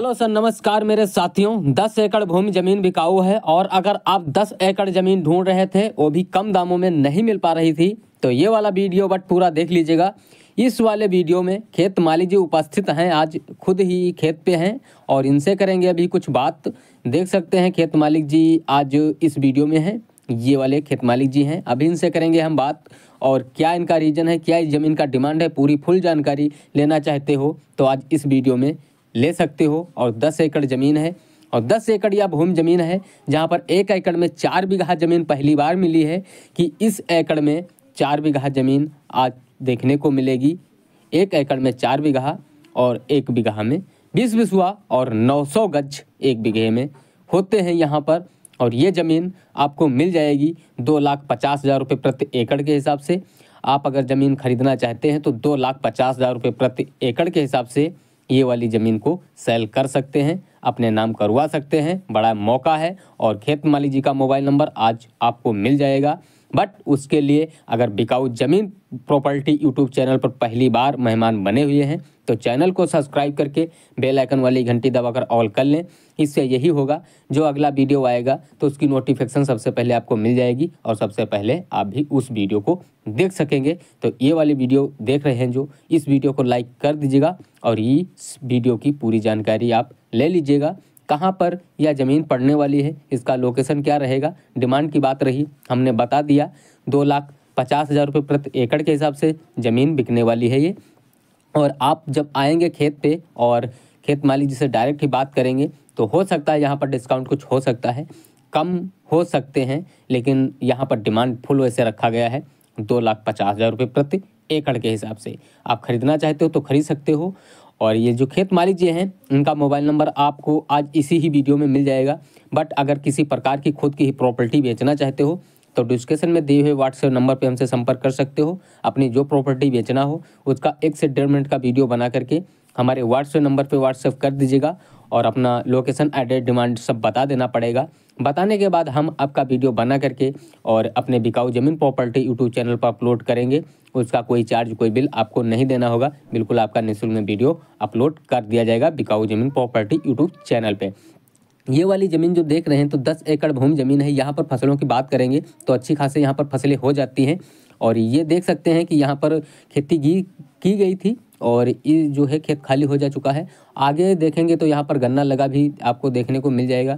hello sir नमस्कार मेरे साथियों 10 एकड़ भूमि जमीन बिकाऊ है और अगर आप 10 एकड़ जमीन ढूंढ रहे थे वो भी कम दामों में नहीं मिल पा रही थी तो ये वाला वीडियो बट पूरा देख लीजिएगा इस वाले वीडियो में खेत माली जी उपस्थित हैं आज खुद ही खेत पे हैं और इनसे करेंगे अभी कुछ बात देख सकते हैं खेत मालिक जी आज इस वीडियो में हैं ये वाले खेत मालिक जी हैं अभी इनसे करेंगे हम बात और क्या इनका रीज़न है क्या इस ज़मीन का डिमांड है पूरी फुल जानकारी लेना चाहते हो तो आज इस वीडियो में ले सकते हो और दस एकड़ ज़मीन है और दस एकड़ या भूमि ज़मीन है जहाँ पर एक एकड़ में चार बीघा ज़मीन पहली बार मिली है कि इस एकड़ में चार बीघा ज़मीन आज देखने को मिलेगी एक एकड़ में चार बीघा और एक बीघा में बीस बिसुआ और 900 गज एक बीघे में होते हैं यहाँ पर और ये ज़मीन आपको मिल जाएगी दो लाख पचास हज़ार रुपये प्रति एकड़ के हिसाब से आप अगर ज़मीन खरीदना चाहते हैं तो दो लाख पचास हज़ार रुपये प्रति एकड़ के हिसाब से ये वाली ज़मीन को सेल कर सकते हैं अपने नाम करवा सकते हैं बड़ा मौका है और खेत माली जी का मोबाइल नंबर आज आपको मिल जाएगा बट उसके लिए अगर बिकाऊ ज़मीन प्रॉपर्टी यूट्यूब चैनल पर पहली बार मेहमान बने हुए हैं तो चैनल को सब्सक्राइब करके बेल आइकन वाली घंटी दबाकर ऑल कर लें इससे यही होगा जो अगला वीडियो आएगा तो उसकी नोटिफिकेशन सबसे पहले आपको मिल जाएगी और सबसे पहले आप भी उस वीडियो को देख सकेंगे तो ये वाली वीडियो देख रहे हैं जो इस वीडियो को लाइक कर दीजिएगा और इस वीडियो की पूरी जानकारी आप ले लीजिएगा कहाँ पर यह ज़मीन पड़ने वाली है इसका लोकेशन क्या रहेगा डिमांड की बात रही हमने बता दिया दो लाख पचास हज़ार रुपये प्रति एकड़ के हिसाब से ज़मीन बिकने वाली है ये और आप जब आएंगे खेत पे और खेत मालिक जी से डायरेक्ट ही बात करेंगे तो हो सकता है यहाँ पर डिस्काउंट कुछ हो सकता है कम हो सकते हैं लेकिन यहाँ पर डिमांड फुल वैसे रखा गया है दो लाख पचास हज़ार रुपये प्रति एकड़ के हिसाब से आप ख़रीदना चाहते हो तो ख़रीद सकते हो और ये जो खेत मालिक जी हैं उनका मोबाइल नंबर आपको आज इसी ही वीडियो में मिल जाएगा बट अगर किसी प्रकार की खुद की ही प्रॉपर्टी बेचना चाहते हो तो डिस्क्रिप्शन में दिए हुए व्हाट्सएप नंबर पे हमसे संपर्क कर सकते हो अपनी जो प्रॉपर्टी बेचना हो उसका एक से डेढ़ मिनट का वीडियो बना करके हमारे व्हाट्सएप नंबर पे व्हाट्सएप कर दीजिएगा और अपना लोकेशन एड्रेस डिमांड सब बता देना पड़ेगा बताने के बाद हम आपका वीडियो बना करके और अपने बिकाऊ जमीन प्रॉपर्टी यूट्यूब चैनल पर अपलोड करेंगे उसका कोई चार्ज कोई बिल आपको नहीं देना होगा बिल्कुल आपका निःशुल्क में वीडियो अपलोड कर दिया जाएगा बिकाऊ जमीन प्रॉपर्टी यूट्यूब चैनल पर ये वाली ज़मीन जो देख रहे हैं तो दस एकड़ भूमि ज़मीन है यहाँ पर फसलों की बात करेंगे तो अच्छी खासी यहाँ पर फसलें हो जाती हैं और ये देख सकते हैं कि यहाँ पर खेती की की गई थी और ये जो है खेत खाली हो जा चुका है आगे देखेंगे तो यहाँ पर गन्ना लगा भी आपको देखने को मिल जाएगा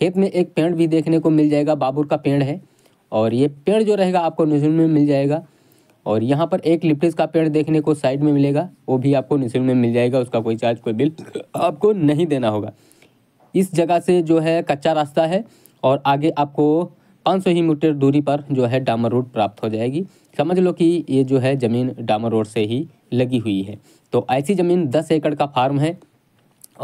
खेत में एक पेड़ भी देखने को मिल जाएगा बाबुर का पेड़ है और ये पेड़ जो रहेगा आपको न्यूजीलैंड में मिल जाएगा और यहाँ पर एक लिप्टिस का पेड़ देखने को साइड में मिलेगा वो भी आपको निशुल्क में मिल जाएगा उसका कोई चार्ज कोई बिल आपको नहीं देना होगा इस जगह से जो है कच्चा रास्ता है और आगे आपको 500 ही मीटर दूरी पर जो है डामर रोड प्राप्त हो जाएगी समझ लो कि ये जो है ज़मीन डामर रोड से ही लगी हुई है तो ऐसी ज़मीन दस एकड़ का फार्म है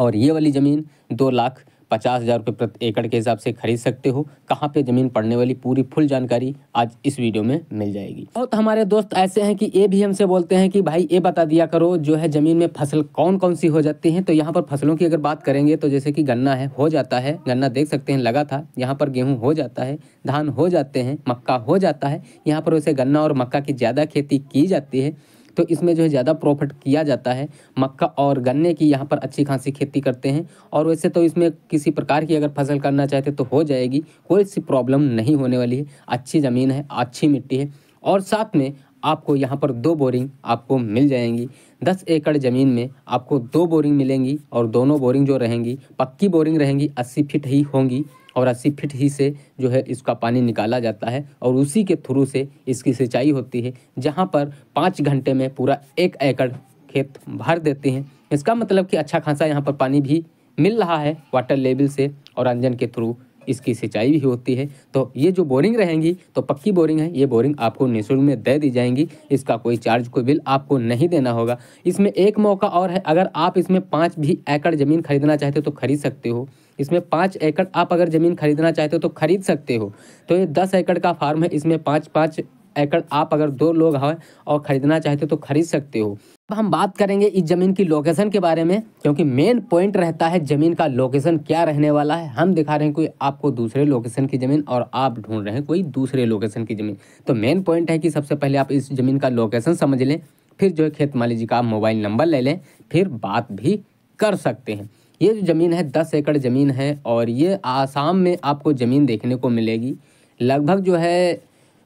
और ये वाली ज़मीन दो लाख पचास हज़ार रुपये प्रति एकड़ के हिसाब से खरीद सकते हो कहाँ पे ज़मीन पड़ने वाली पूरी फुल जानकारी आज इस वीडियो में मिल जाएगी बहुत तो हमारे दोस्त ऐसे हैं कि ये भी हमसे बोलते हैं कि भाई ये बता दिया करो जो है ज़मीन में फसल कौन कौन सी हो जाती है तो यहाँ पर फसलों की अगर बात करेंगे तो जैसे कि गन्ना है हो जाता है गन्ना देख सकते हैं लगा था यहाँ पर गेहूँ हो जाता है धान हो जाते हैं मक्का हो जाता है यहाँ पर वैसे गन्ना और मक्का की ज़्यादा खेती की जाती है तो इसमें जो है ज़्यादा प्रॉफिट किया जाता है मक्का और गन्ने की यहाँ पर अच्छी खासी खेती करते हैं और वैसे तो इसमें किसी प्रकार की अगर फसल करना चाहते तो हो जाएगी कोई सी प्रॉब्लम नहीं होने वाली है अच्छी ज़मीन है अच्छी मिट्टी है और साथ में आपको यहाँ पर दो बोरिंग आपको मिल जाएंगी दस एकड़ ज़मीन में आपको दो बोरिंग मिलेंगी और दोनों बोरिंग जो रहेंगी पक्की बोरिंग रहेंगी अस्सी फिट ही होंगी और अस्सी फिट ही से जो है इसका पानी निकाला जाता है और उसी के थ्रू से इसकी सिंचाई होती है जहाँ पर पाँच घंटे में पूरा एक एकड़ खेत भर देते हैं इसका मतलब कि अच्छा खासा यहाँ पर पानी भी मिल रहा है वाटर लेवल से और अंजन के थ्रू इसकी सिंचाई भी होती है तो ये जो बोरिंग रहेंगी तो पक्की बोरिंग है ये बोरिंग आपको निःशुल्क में दे दी जाएंगी इसका कोई चार्ज कोई बिल आपको नहीं देना होगा इसमें एक मौका और है अगर आप इसमें पाँच भी एकड़ ज़मीन खरीदना चाहते हो तो खरीद सकते हो इसमें पाँच एकड़ आप अगर ज़मीन खरीदना चाहते हो तो खरीद सकते हो तो ये दस एकड़ का फार्म है इसमें पाँच पाँच एकड़ आप अगर दो लोग हैं और ख़रीदना चाहते हो तो खरीद सकते हो अब हम बात करेंगे इस ज़मीन की लोकेशन के बारे में क्योंकि मेन पॉइंट रहता है ज़मीन का लोकेशन क्या रहने वाला है हम दिखा रहे हैं कोई आपको दूसरे लोकेशन की ज़मीन और आप ढूंढ रहे हैं कोई दूसरे लोकेशन की ज़मीन तो मेन पॉइंट है कि सबसे पहले आप इस ज़मीन का लोकेशन समझ लें फिर जो है खेत माली जी का मोबाइल नंबर ले लें फिर बात भी कर सकते हैं ये जो ज़मीन है दस एकड़ ज़मीन है और ये आसाम में आपको ज़मीन देखने को मिलेगी लगभग जो है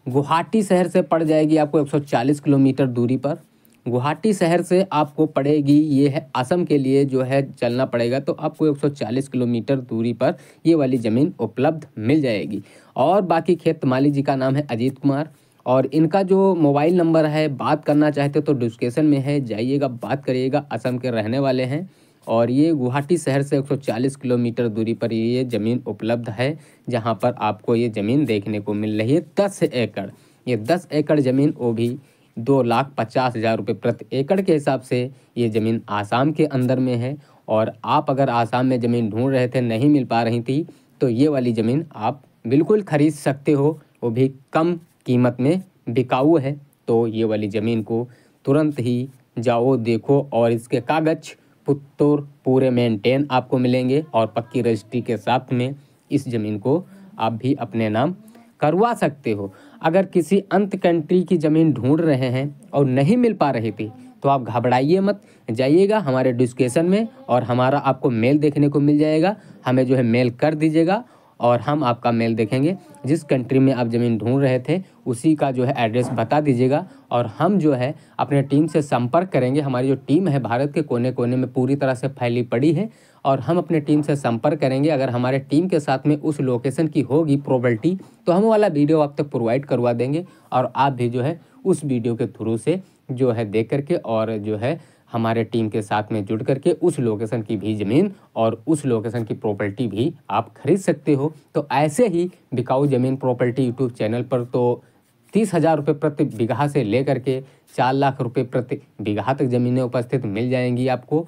गुवाहाटी शहर से पड़ जाएगी आपको 140 किलोमीटर दूरी पर गुवाहाटी शहर से आपको पड़ेगी ये है असम के लिए जो है चलना पड़ेगा तो आपको 140 किलोमीटर दूरी पर ये वाली ज़मीन उपलब्ध मिल जाएगी और बाकी खेत माली जी का नाम है अजीत कुमार और इनका जो मोबाइल नंबर है बात करना चाहते हो तो डिस्क्रिप्शन में है जाइएगा बात करिएगा असम के रहने वाले हैं और ये गुवाहाटी शहर से 140 किलोमीटर दूरी पर ये ज़मीन उपलब्ध है जहाँ पर आपको ये ज़मीन देखने को मिल रही है दस एकड़ ये दस एकड़ ज़मीन वो भी दो लाख पचास हज़ार रुपये प्रति एकड़ के हिसाब से ये ज़मीन आसाम के अंदर में है और आप अगर आसाम में ज़मीन ढूंढ रहे थे नहीं मिल पा रही थी तो ये वाली ज़मीन आप बिल्कुल ख़रीद सकते हो वो भी कम कीमत में बिकाऊ है तो ये वाली ज़मीन को तुरंत ही जाओ देखो और इसके कागज़ पुत्तौर पूरे मेंटेन आपको मिलेंगे और पक्की रजिस्ट्री के साथ में इस ज़मीन को आप भी अपने नाम करवा सकते हो अगर किसी अंत कंट्री की ज़मीन ढूंढ रहे हैं और नहीं मिल पा रही थी तो आप घबराइए मत जाइएगा हमारे डिस्कशन में और हमारा आपको मेल देखने को मिल जाएगा हमें जो है मेल कर दीजिएगा और हम आपका मेल देखेंगे जिस कंट्री में आप ज़मीन ढूंढ रहे थे उसी का जो है एड्रेस बता दीजिएगा और हम जो है अपने टीम से संपर्क करेंगे हमारी जो टीम है भारत के कोने कोने में पूरी तरह से फैली पड़ी है और हम अपने टीम से संपर्क करेंगे अगर हमारे टीम के साथ में उस लोकेशन की होगी प्रोबल्टी तो हम वाला वीडियो आप तक प्रोवाइड करवा देंगे और आप भी जो है उस वीडियो के थ्रू से जो है देख करके और जो है हमारे टीम के साथ में जुड़ करके उस लोकेशन की भी ज़मीन और उस लोकेशन की प्रॉपर्टी भी आप खरीद सकते हो तो ऐसे ही बिकाऊ ज़मीन प्रॉपर्टी यूट्यूब चैनल पर तो तीस हज़ार रुपये प्रति बीघा से लेकर के चार लाख रुपये प्रति बीघा तक ज़मीनें उपस्थित मिल जाएंगी आपको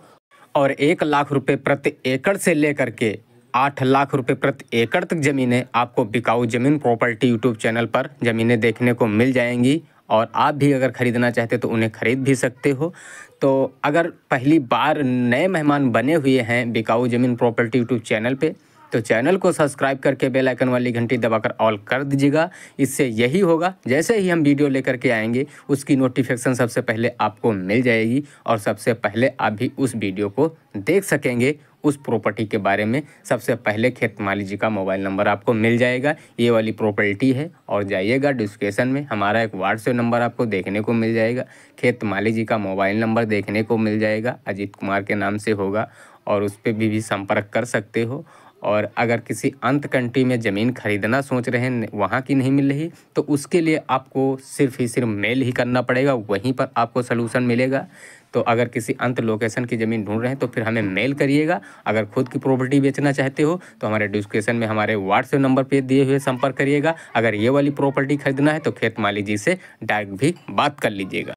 और एक लाख रुपये प्रति एकड़ से लेकर के आठ लाख रुपए प्रति एकड़ तक ज़मीनें आपको बिकाऊ ज़मीन प्रॉपर्टी यूट्यूब चैनल पर ज़मीनें देखने को मिल जाएंगी और आप भी अगर ख़रीदना चाहते तो उन्हें ख़रीद भी सकते हो तो अगर पहली बार नए मेहमान बने हुए हैं बिकाऊ ज़मीन प्रॉपर्टी यूट्यूब चैनल पे तो चैनल को सब्सक्राइब करके बेल आइकन वाली घंटी दबाकर ऑल कर दीजिएगा इससे यही होगा जैसे ही हम वीडियो लेकर के आएंगे उसकी नोटिफिकेशन सबसे पहले आपको मिल जाएगी और सबसे पहले आप भी उस वीडियो को देख सकेंगे उस प्रॉपर्टी के बारे में सबसे पहले खेत माली जी का मोबाइल नंबर आपको मिल जाएगा ये वाली प्रॉपर्टी है और जाइएगा डिस्क्रिप्शन में हमारा एक व्हाट्सएप नंबर आपको देखने को मिल जाएगा खेत माली जी का मोबाइल नंबर देखने को मिल जाएगा अजीत कुमार के नाम से होगा और उस पर भी, भी संपर्क कर सकते हो और अगर किसी अंत कंट्री में ज़मीन खरीदना सोच रहे हैं वहाँ की नहीं मिल रही तो उसके लिए आपको सिर्फ ही सिर्फ मेल ही करना पड़ेगा वहीं पर आपको सलूशन मिलेगा तो अगर किसी अंत लोकेशन की ज़मीन ढूंढ रहे हैं तो फिर हमें मेल करिएगा अगर खुद की प्रॉपर्टी बेचना चाहते हो तो हमारे डिस्क्रिप्शन में हमारे व्हाट्सएप नंबर पर दिए हुए संपर्क करिएगा अगर ये वाली प्रॉपर्टी खरीदना है तो खेत माली जी से डायरेक्ट भी बात कर लीजिएगा